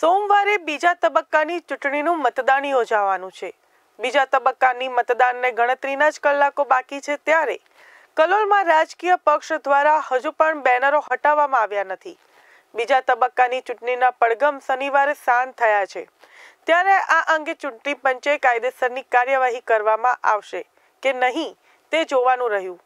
સોમવારે બીજા તબક્કાની ચૂંટણીનું મતદાન યોજાવાનું છે બીજા તબક્કાની મતદાનને ગણતરીના જ કલાકો બાકી છે ત્યારે કલોલમાં રાજકીય પક્ષ દ્વારા હજુ પણ બેનરો હટાવવામાં આવ્યા નથી બીજા તબક્કાની ચૂંટણીના પડગમ શનિવારે સાંજ થયા છે ત્યારે આ અંગે ચૂંટણી પંચે કાયદેસરની કાર્યવાહી કરવામાં આવશે કે નહીં તે જોવાનું રહ્યું